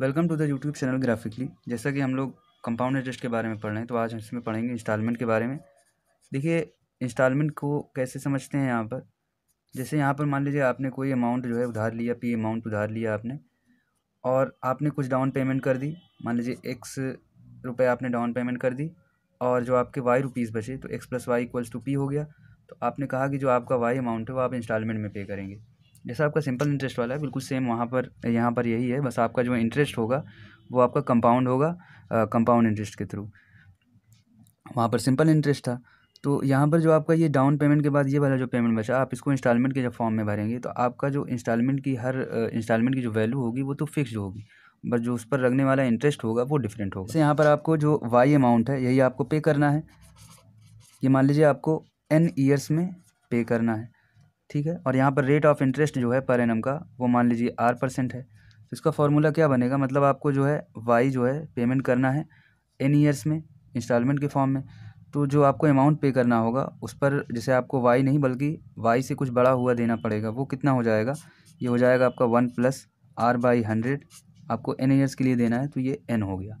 welcome to the YouTube channel graphically जैसा कि हम लोग कंपाउंड इंटरेस्ट के बारे में पढ़ रहे हैं तो आज हम इसमें पढ़ेंगे इंस्टॉलमेंट के बारे में देखिए इंस्टॉलमेंट को कैसे समझते हैं यहाँ पर जैसे यहाँ पर मान लीजिए आपने कोई अमाउंट जो है उधार लिया पी अमाउंट उधार लिया आपने और आपने कुछ डाउन पेमेंट कर दी मान लीजिए एक्स रुपये आपने डाउन पेमेंट कर दी और जो आपके वाई रुपीज़ बचे तो X plus Y equals to P हो गया तो आपने कहा कि जो आपका वाई अमाउंट है वो आप इंस्टॉलमेंट में पे करेंगे जैसा आपका सिंपल इंटरेस्ट वाला है बिल्कुल सेम वहाँ पर यहाँ पर यही है बस आपका जो इंटरेस्ट होगा वो आपका कंपाउंड होगा कंपाउंड इंटरेस्ट के थ्रू वहाँ पर सिंपल इंटरेस्ट था तो यहाँ पर जो आपका ये डाउन पेमेंट के बाद ये वाला जो पेमेंट बचा आप इसको इंस्टॉलमेंट के जब फॉर्म में भरेंगे तो आपका जो इंस्टॉलमेंट की हर इंस्टॉलमेंट की जो वैल्यू होगी वो तो फ़िक्स होगी बट जो उस पर लगने वाला इंटरेस्ट होगा वो डिफरेंट होगा जैसे यहाँ पर आपको जो वाई अमाउंट है यही आपको पे करना है ये मान लीजिए आपको एन ईयर्स में पे करना है ठीक है और यहाँ पर रेट ऑफ इंटरेस्ट जो है पर एन का वो मान लीजिए आर परसेंट है तो इसका फॉर्मूला क्या बनेगा मतलब आपको जो है वाई जो है पेमेंट करना है एन ईयर्स में इंस्टॉलमेंट के फॉर्म में तो जो आपको अमाउंट पे करना होगा उस पर जैसे आपको वाई नहीं बल्कि वाई से कुछ बड़ा हुआ देना पड़ेगा वो कितना हो जाएगा ये हो जाएगा आपका one plus R by hundred आपको एन ईयर्स के लिए देना है तो ये एन हो गया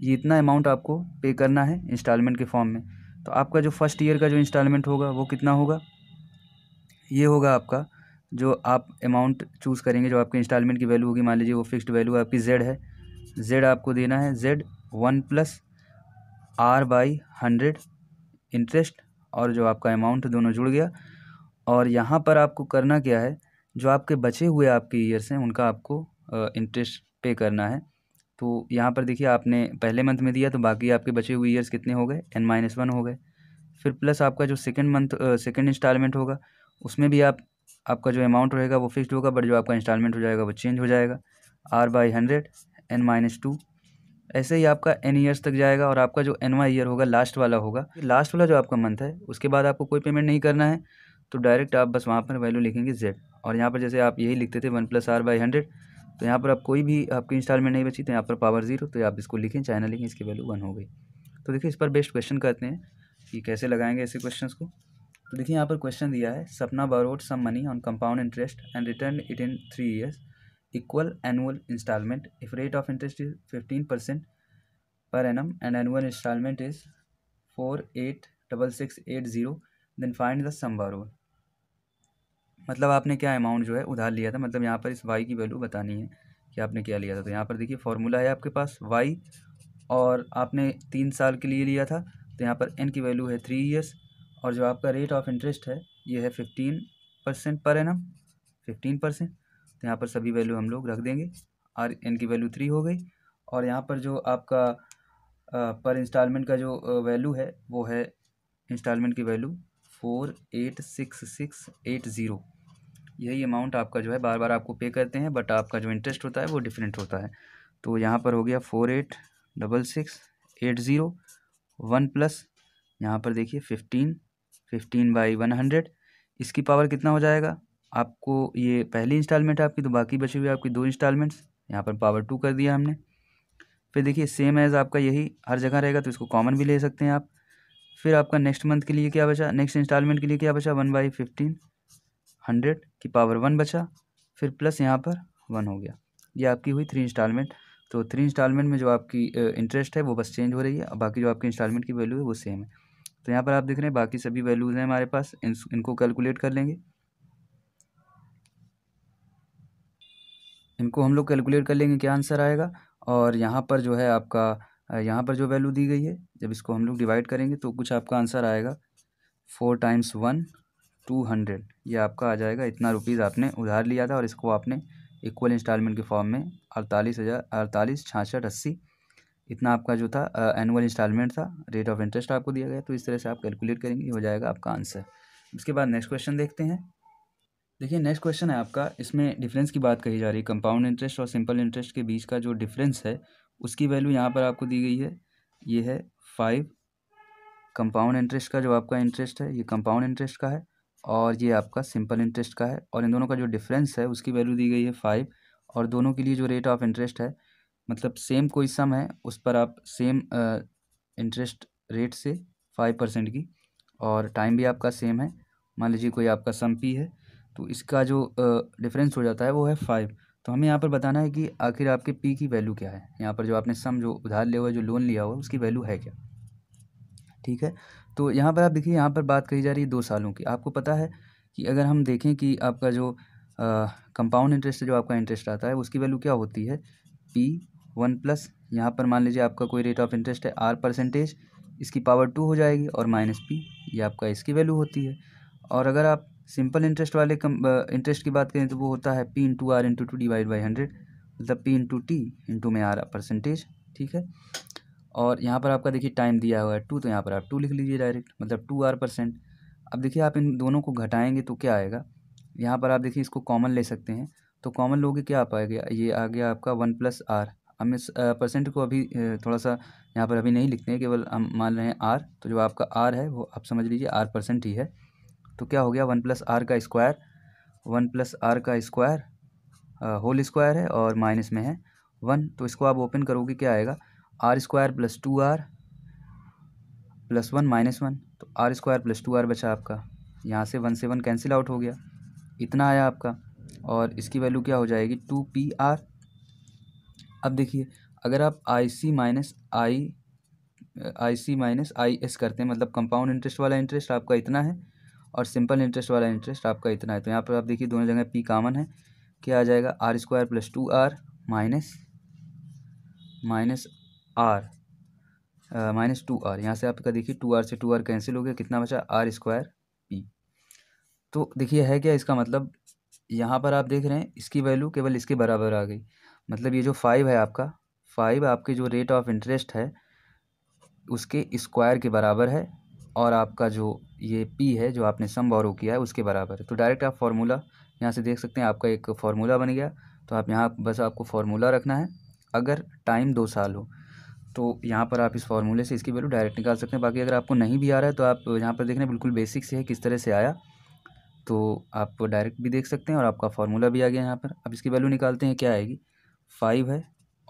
ये इतना अमाउंट आपको पे करना है इंस्टॉलमेंट के फॉर्म में तो आपका जो फर्स्ट ईयर का जो इंस्टॉलमेंट होगा वो कितना होगा ये होगा आपका जो आप अमाउंट चूज़ करेंगे जो आपके इंस्टॉलमेंट की वैल्यू होगी मान लीजिए वो फिक्स्ड वैल्यू आपकी जेड है जेड आपको देना है Z one plus R by hundred interest और जो आपका अमाउंट दोनों जुड़ गया और यहाँ पर आपको करना क्या है जो आपके बचे हुए आपके ईयर्स हैं उनका आपको इंटरेस्ट पे करना है तो यहाँ पर देखिए आपने पहले मंथ में दिया तो बाकी आपके बचे हुए ईयर्स कितने हो गए एन माइनस वन हो गए फिर प्लस आपका जो सेकेंड मंथ सेकेंड इंस्टॉलमेंट होगा उसमें भी आप आपका जो अमाउंट रहेगा वो फिक्स्ड होगा बट जो आपका इंस्टॉलमेंट हो जाएगा वो चेंज हो जाएगा R by hundred N minus two ऐसे ही आपका एन ईयर्स तक जाएगा और आपका जो एन वाई ईयर होगा लास्ट वाला होगा लास्ट वाला जो आपका मंथ है उसके बाद आपको कोई पेमेंट नहीं करना है तो डायरेक्ट आप बस वहाँ पर वैल्यू लिखेंगे जेड और यहाँ पर जैसे आप यही लिखते थे one plus R by hundred तो यहाँ पर आप कोई भी आपकी इंस्टॉलमेंट नहीं बची तो यहाँ पर पावर जीरो तो आप इसको लिखें चाइना लिखें इसकी वैल्यू वन हो गई तो देखिए इस पर बेस्ट क्वेश्चन करते हैं कि कैसे लगाएंगे ऐसे क्वेश्चन को तो देखिए यहाँ पर क्वेश्चन दिया है Sapna borrowed some money on compound interest and return it in three years equal annual instalment if rate of interest is fifteen percent per annum and annual instalment is four eight double six eight zero then find the sum borrowed मतलब आपने क्या amount जो है उधार लिया था मतलब यहाँ पर इस वाई की वैल्यू बतानी है कि आपने क्या लिया था तो यहाँ पर देखिए फॉर्मूला है आपके पास वाई और आपने तीन साल के लिए लिया था तो यहाँ पर एन की वैल्यू है थ्री ईयर्स और जो आपका रेट ऑफ इंटरेस्ट है ये है fifteen percent per annum fifteen percent तो यहाँ पर सभी वैल्यू हम लोग रख देंगे आर एन की वैल्यू थ्री हो गई और यहाँ पर जो आपका आ, पर इंस्टॉलमेंट का जो वैल्यू है वो है इंस्टॉलमेंट की value four eight six six eight zero यही अमाउंट आपका जो है बार बार आपको पे करते हैं बट आपका जो इंटरेस्ट होता है वो डिफरेंट होता है तो यहाँ पर हो गया four eight double six eight zero one plus यहाँ पर देखिए fifteen fifteen by one hundred इसकी पावर कितना हो जाएगा आपको ये पहली इंस्टॉलमेंट है आपकी तो बाकी बची हुई आपकी दो इंस्टॉलमेंट्स यहाँ पर पावर टू कर दिया हमने फिर देखिए सेम एज़ आपका यही हर जगह रहेगा तो इसको कॉमन भी ले सकते हैं आप फिर आपका नेक्स्ट मंथ के लिए क्या बचा नेक्स्ट इंस्टॉलमेंट के लिए क्या बचा वन बाई फिफ्टीन हंड्रेड की पावर वन बचा फिर प्लस यहाँ पर वन हो गया ये आपकी हुई थ्री इंस्टॉलमेंट तो थ्री इंस्टॉलमेंट में जो आपकी इंटरेस्ट है वो बस चेंज हो रही है और बाकी जो आपकी इंस्टॉलमेंट की वैल्यू है वो सेम है तो यहाँ पर आप देख रहे हैं बाकी सभी वैल्यूज़ हैं हमारे पास इन, इनको कैलकुलेट कर लेंगे इनको हम लोग कैलकुलेट कर लेंगे क्या आंसर आएगा और यहाँ पर जो है आपका यहाँ पर जो वैल्यू दी गई है जब इसको हम लोग डिवाइड करेंगे तो कुछ आपका आंसर आएगा four times one two hundred ये आपका आ जाएगा इतना रुपीज़ आपने उधार लिया था और इसको आपने इक्वल इंस्टॉलमेंट के फॉर्म में अड़तालीस हज़ार अड़तालीस छाछठ अस्सी इतना आपका जो था एनुअल इंस्टॉलमेंट था रेट ऑफ इंटरेस्ट आपको दिया गया तो इस तरह से आप कैलकुलेट करेंगे हो जाएगा आपका आंसर उसके बाद नेक्स्ट क्वेश्चन देखते हैं देखिए नेक्स्ट क्वेश्चन है आपका इसमें डिफरेंस की बात कही जा रही है कंपाउंड इंटरेस्ट और सिंपल इंटरेस्ट के बीच का जो डिफरेंस है उसकी वैल्यू यहाँ पर आपको दी गई है ये है फाइव कंपाउंड इंटरेस्ट का जो आपका इंटरेस्ट है ये कंपाउंड इंटरेस्ट का है और ये आपका सिंपल इंटरेस्ट का है और इन दोनों का जो डिफरेंस है उसकी वैल्यू दी गई है फाइव और दोनों के लिए जो रेट ऑफ इंटरेस्ट है मतलब सेम कोई सम है उस पर आप सेम इंटरेस्ट रेट से फाइव परसेंट की और टाइम भी आपका सेम है मान लीजिए कोई आपका सम पी है तो इसका जो डिफरेंस हो जाता है वो है फाइव तो हमें यहाँ पर बताना है कि आखिर आपके पी की वैल्यू क्या है यहाँ पर जो आपने सम जो उधार लिया हुआ जो लोन लिया हुआ उसकी वैल्यू है क्या ठीक है तो यहाँ पर आप देखिए यहाँ पर बात कही जा रही है दो सालों की आपको पता है कि अगर हम देखें कि आपका जो कंपाउंड इंटरेस्ट जो आपका इंटरेस्ट आता है उसकी वैल्यू क्या होती है पी वन प्लस यहाँ पर मान लीजिए आपका कोई रेट ऑफ इंटरेस्ट है आर परसेंटेज इसकी पावर टू हो जाएगी और माइनस पी ये आपका इसकी वैल्यू होती है और अगर आप सिंपल इंटरेस्ट वाले कम इंटरेस्ट की बात करें तो वो होता है P into R into two divide by hundred मतलब पी इंटू टी इंटू में आर परसेंटेज ठीक है और यहाँ पर आपका देखिए टाइम दिया हुआ है टू तो यहाँ पर आप टू लिख लीजिए डायरेक्ट मतलब टू आर परसेंट अब देखिए आप इन दोनों को घटाएंगे तो क्या आएगा यहाँ पर आप देखिए इसको कॉमन ले सकते हैं तो कॉमन लोगे क्या आ पाएगा ये आ गया आपका वन प्लस आर हम इस परसेंट को अभी थोड़ा सा यहाँ पर अभी नहीं लिखते हैं केवल हम मान रहे हैं आर तो जो आपका आर है वो आप समझ लीजिए आर परसेंट ही है तो क्या हो गया वन प्लस आर का स्क्वायर वन प्लस आर का स्क्वायर होल स्क्वायर है और माइनस में है वन तो इसको आप ओपन करोगे क्या आएगा R square plus two R plus one minus one तो R square plus two R बचा आपका यहाँ से वन से वन कैंसिल आउट हो गया इतना आया आपका और इसकी वैल्यू क्या हो जाएगी टू पी आर अब देखिए अगर आप I C minus I I C minus I S करते हैं मतलब कंपाउंड इंटरेस्ट वाला इंटरेस्ट आपका इतना है और सिंपल इंटरेस्ट वाला इंटरेस्ट आपका इतना है तो यहाँ पर आप देखिए दोनों जगह पी कामन है क्या आ जाएगा R square plus two R minus minus R minus two R यहाँ से आपका देखिए टू आर से टू आर कैंसिल हो गया कितना बचा आर स्क्वायर पी तो देखिए है क्या इसका मतलब यहाँ पर आप देख रहे हैं इसकी वैल्यू केवल इसके बराबर आ गई मतलब ये जो फाइव है आपका फाइव आपके जो रेट ऑफ इंटरेस्ट है उसके स्क्वायर के बराबर है और आपका जो ये पी है जो आपने सम बॉरो किया है उसके बराबर है तो डायरेक्ट आप फार्मूला यहाँ से देख सकते हैं आपका एक फार्मूला बन गया तो आप यहाँ बस आपको फार्मूला रखना है अगर टाइम दो साल हो तो यहाँ पर आप इस फार्मूले से इसकी वैल्यू डायरेक्ट निकाल सकते हैं बाकी अगर आपको नहीं भी आ रहा है तो आप यहाँ पर देख रहे हैं बिल्कुल बेसिक से है किस तरह से आया तो आप डायरेक्ट भी देख सकते हैं और आपका फार्मूला भी आ गया यहाँ पर अब इसकी वैल्यू निकालते हैं क्या आएगी फाइव है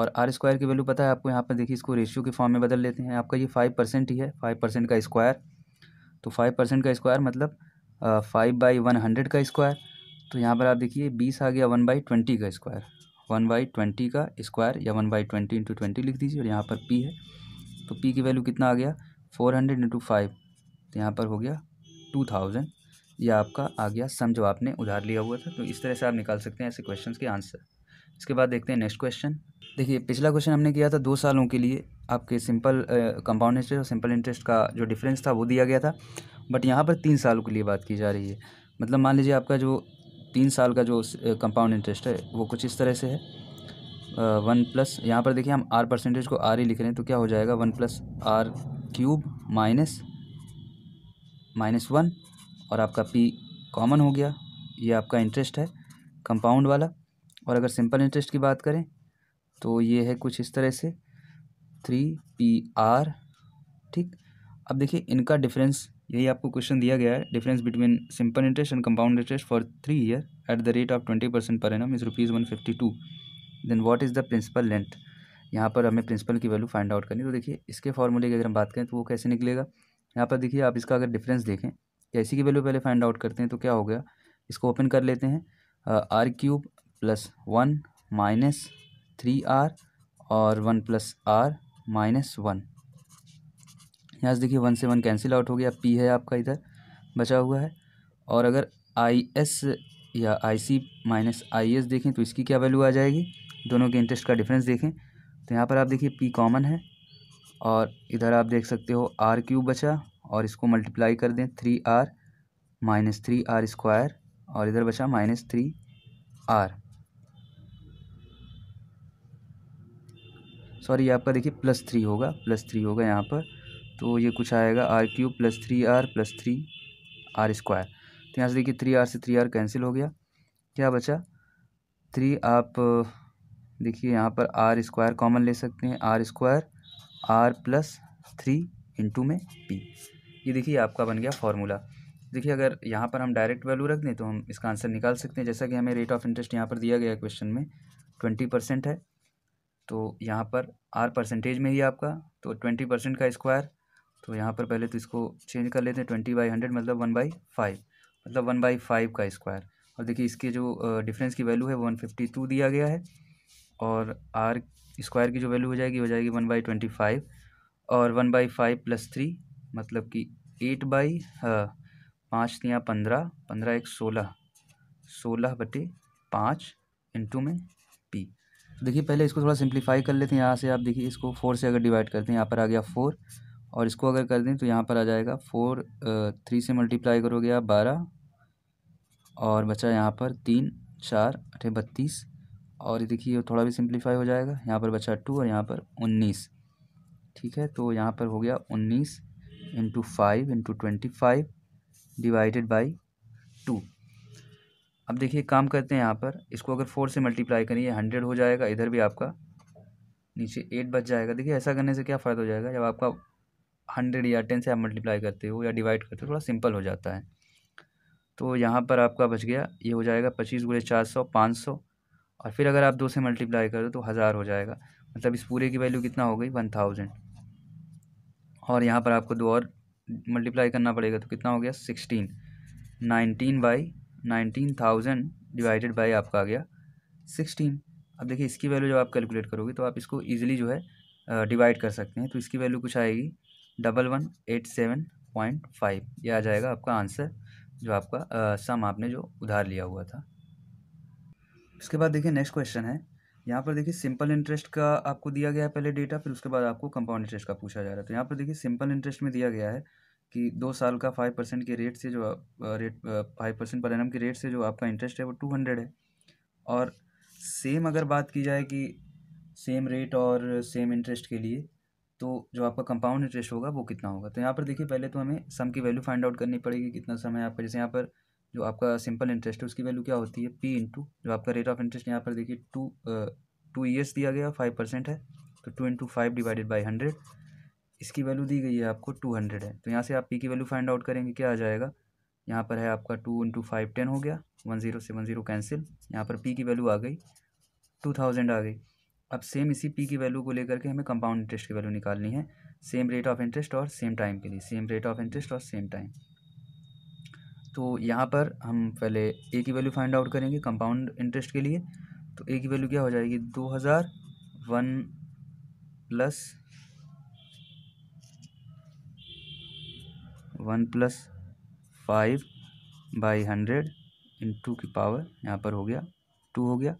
और आर स्क्वायर की वैल्यू पता है आपको यहाँ पर देखिए इसको रेशियो के फॉर्म में बदल लेते हैं आपका ये फाइव परसेंट ही है फाइव परसेंट का स्क्वायर तो फाइव परसेंट का स्क्वायर मतलब फाइव बाई वन हंड्रेड का स्क्वायर तो यहाँ पर आप देखिए बीस आ गया वन बाई ट्वेंटी का स्क्वायर वन बाई ट्वेंटी का स्क्वायर या one by twenty into twenty लिख दीजिए और यहाँ पर पी है तो पी की वैल्यू कितना आ गया फोर हंड्रेड इंटू फाइव तो यहाँ पर हो गया टू थाउजेंड यह आपका आ गया सम जो आपने उधार लिया हुआ था तो इस तरह से आप निकाल सकते हैं ऐसे क्वेश्चन के आंसर इसके बाद देखते हैं नेक्स्ट क्वेश्चन देखिए पिछला क्वेश्चन हमने किया था दो सालों के लिए आपके सिंपल कंपाउंड इंटरेस्ट और सिंपल इंटरेस्ट का जो डिफरेंस था वो दिया गया था बट यहाँ पर तीन सालों के लिए बात की जा रही है मतलब मान लीजिए आपका जो तीन साल का जो कंपाउंड इंटरेस्ट है वो कुछ इस तरह से है वन प्लस यहाँ पर देखिए हम आर परसेंटेज को आर ही लिख रहे हैं तो क्या हो जाएगा one plus R cube minus minus one और आपका पी कॉमन हो गया ये आपका इंटरेस्ट है कंपाउंड वाला और अगर सिंपल इंटरेस्ट की बात करें तो ये है कुछ इस तरह से थ्री पी आर ठीक अब देखिए इनका डिफरेंस यही आपको क्वेश्चन दिया गया है difference between simple interest and compound interest for three year at the rate of twenty percent per annum is rupees one fifty two then what is the principal length यहाँ पर हमें principal की value find out करनी तो देखिए इसके फॉर्मूले की अगर हम बात करें तो वो कैसे निकलेगा यहाँ पर देखिए आप इसका अगर डिफरेंस देखें कैसी की वैल्यू पहले फाइंड आउट करते हैं तो क्या हो गया इसको ओपन कर लेते हैं R cube plus one minus three R और one plus R minus one यहाँ से देखिए वन से वन कैंसिल आउट हो गया पी है आपका इधर बचा हुआ है और अगर आई एस या आई सी माइनस आई एस देखें तो इसकी क्या वैल्यू आ जाएगी दोनों के इंटरेस्ट का डिफरेंस देखें तो यहाँ पर आप देखिए पी कॉमन है और इधर आप देख सकते हो आर क्यूब बचा और इसको मल्टीप्लाई कर दें three R minus three R square और इधर बचा माइनस थ्री आर सॉरी आपका देखिए प्लस थ्री होगा प्लस थ्री होगा यहाँ पर तो ये कुछ आएगा R cube plus three R plus three R square तो यहाँ से देखिए थ्री आर से थ्री आर कैंसिल हो गया क्या बचा थ्री आप देखिए यहाँ पर आर स्क्वायर कॉमन ले सकते हैं R square R plus three into में पी ये देखिए आपका बन गया फार्मूला देखिए अगर यहाँ पर हम डायरेक्ट वैल्यू रख दें तो हम इसका आंसर निकाल सकते हैं जैसा कि हमें रेट ऑफ इंटरेस्ट यहाँ पर दिया गया क्वेश्चन में ट्वेंटी परसेंट है तो यहाँ पर आर परसेंटेज में ही आपका तो ट्वेंटी परसेंट का स्क्वायर तो यहाँ पर पहले तो इसको चेंज कर लेते हैं ट्वेंटी बाई हंड्रेड मतलब वन बाई फाइव मतलब वन बाई फाइव का स्क्वायर और देखिए इसके जो डिफरेंस की वैल्यू है वन फिफ्टी टू दिया गया है और आर स्क्वायर की जो वैल्यू हो जाएगी हो जाएगी वन बाई ट्वेंटी फाइव और one by five plus three मतलब कि एट बाई पाँच या पंद्रह पंद्रह एक सोलह सोलह बटे पाँच इंटू में पी देखिए पहले इसको थोड़ा सिंप्लीफाई कर लेते हैं यहाँ से आप देखिए इसको फोर से अगर डिवाइड करते हैं यहाँ पर आ गया फोर और इसको अगर कर दें तो यहाँ पर आ जाएगा फोर थ्री से मल्टीप्लाई करोगे आप बारह और बचा यहाँ पर तीन चार अठे बत्तीस और देखिए थोड़ा भी सिंप्लीफाई हो जाएगा यहाँ पर बचा टू और यहाँ पर उन्नीस ठीक है तो यहाँ पर हो गया उन्नीस into five into twenty five divided by two अब देखिए काम करते हैं यहाँ पर इसको अगर फोर से मल्टीप्लाई करिए हंड्रेड हो जाएगा इधर भी आपका नीचे एट बच जाएगा देखिए ऐसा करने से क्या फ़ायदा हो जाएगा जब आपका हंड्रेड या टेन से आप मल्टीप्लाई करते हो या डिवाइड करते हो थोड़ा सिंपल हो जाता है तो यहाँ पर आपका बच गया ये हो जाएगा पच्चीस गुड़े चार सौ पाँच सौ और फिर अगर आप दो से मल्टीप्लाई करो तो हज़ार हो जाएगा मतलब इस पूरे की वैल्यू कितना हो गई वन थाउजेंड और यहाँ पर आपको दो और मल्टीप्लाई करना पड़ेगा तो कितना हो गया sixteen nineteen by nineteen thousand divided by आपका आ गया सिक्सटीन अब देखिए इसकी वैल्यू जब आप कैलकुलेट करोगे तो आप इसको ईजिली जो है डिवाइड कर सकते हैं तो इसकी वैल्यू कुछ आएगी double one eight seven point five ये आ जाएगा आपका आंसर जो आपका सम आपने जो उधार लिया हुआ था उसके बाद देखिए नेक्स्ट क्वेश्चन है यहाँ पर देखिए सिंपल इंटरेस्ट का आपको दिया गया है पहले डेटा फिर उसके बाद आपको कंपाउंड इंटरेस्ट का पूछा जा रहा है तो यहाँ पर देखिए सिंपल इंटरेस्ट में दिया गया है कि दो साल का फाइव परसेंट के रेट से जो रेट फाइव परसेंट पर एन के रेट से जो आपका इंटरेस्ट है वो टू हंड्रेड है और सेम अगर बात की जाए कि सेम रेट और सेम इंटरेस्ट के लिए तो जो आपका कंपाउंड इंटरेस्ट होगा वो कितना होगा तो यहाँ पर देखिए पहले तो हमें सम की वैल्यू फाइंड आउट करनी पड़ेगी कितना सम है आपका जैसे यहाँ पर जो आपका सिंपल इंटरेस्ट है उसकी वैल्यू क्या होती है पी इंटू जो आपका रेट ऑफ इंटरेस्ट यहाँ पर देखिए टू टू ईयर्स दिया गया फाइव परसेंट है तो two into five divided by hundred इसकी वैल्यू दी गई है आपको टू हंड्रेड है तो यहाँ से आप पी की वैल्यू फाइंड आउट करेंगे क्या आ जाएगा यहाँ पर है आपका टू इंटू फाइव टेन हो गया वन ज़ीरो से वन ज़ीरो कैंसिल यहाँ पर पी की वैल्यू आ गई टू थाउजेंड आ गई अब सेम इसी पी की वैल्यू को लेकर के हमें कंपाउंड इंटरेस्ट की वैल्यू निकालनी है सेम रेट ऑफ इंटरेस्ट और सेम टाइम के लिए सेम रेट ऑफ इंटरेस्ट और सेम टाइम तो यहाँ पर हम पहले ए की वैल्यू फाइंड आउट करेंगे कंपाउंड इंटरेस्ट के लिए तो ए की वैल्यू क्या हो जाएगी दो हज़ार one plus one plus five by hundred इन टू की पावर यहाँ पर हो गया टू हो गया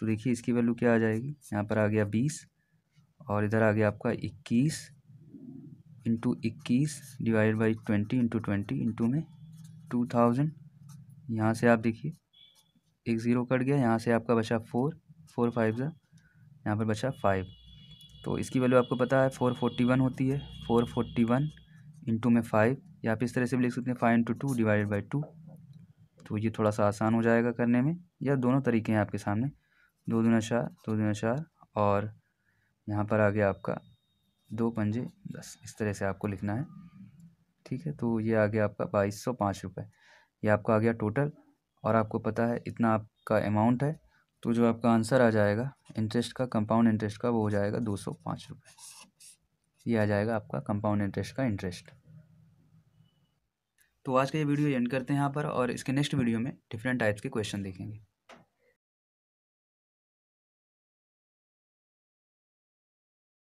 तो देखिए इसकी वैल्यू क्या आ जाएगी यहाँ पर आ गया बीस और इधर आ गया आपका इक्कीस इंटू इक्कीस divide by twenty into twenty into में टू थाउजेंड यहाँ से आप देखिए एक ज़ीरो कट गया यहाँ से आपका बचा फोर फोर फाइव ज़ा यहाँ पर बचा फाइव तो इसकी वैल्यू आपको पता है फोर फोर्टी वन होती है फोर फोर्टी वन इंटू में फ़ाइव या आप इस तरह से भी लिख सकते हैं five into two divided by two तो ये थोड़ा सा आसान हो जाएगा करने में या दोनों तरीके हैं आपके सामने दो दिन चार दो दिन चार और यहाँ पर आ गया आपका दो पंजे दस इस तरह से आपको लिखना है ठीक है तो ये आ गया आपका बाईस सौ पाँच रुपये ये आपका आ गया टोटल और आपको पता है इतना आपका अमाउंट है तो जो आपका आंसर आ जाएगा इंटरेस्ट का कंपाउंड इंटरेस्ट का वो हो जाएगा दो सौ पाँच रुपये ये आ जाएगा आपका कंपाउंड इंटरेस्ट का इंटरेस्ट तो आज का ये वीडियो एंड करते हैं यहाँ पर और इसके नेक्स्ट वीडियो में डिफरेंट टाइप्स के क्वेश्चन देखेंगे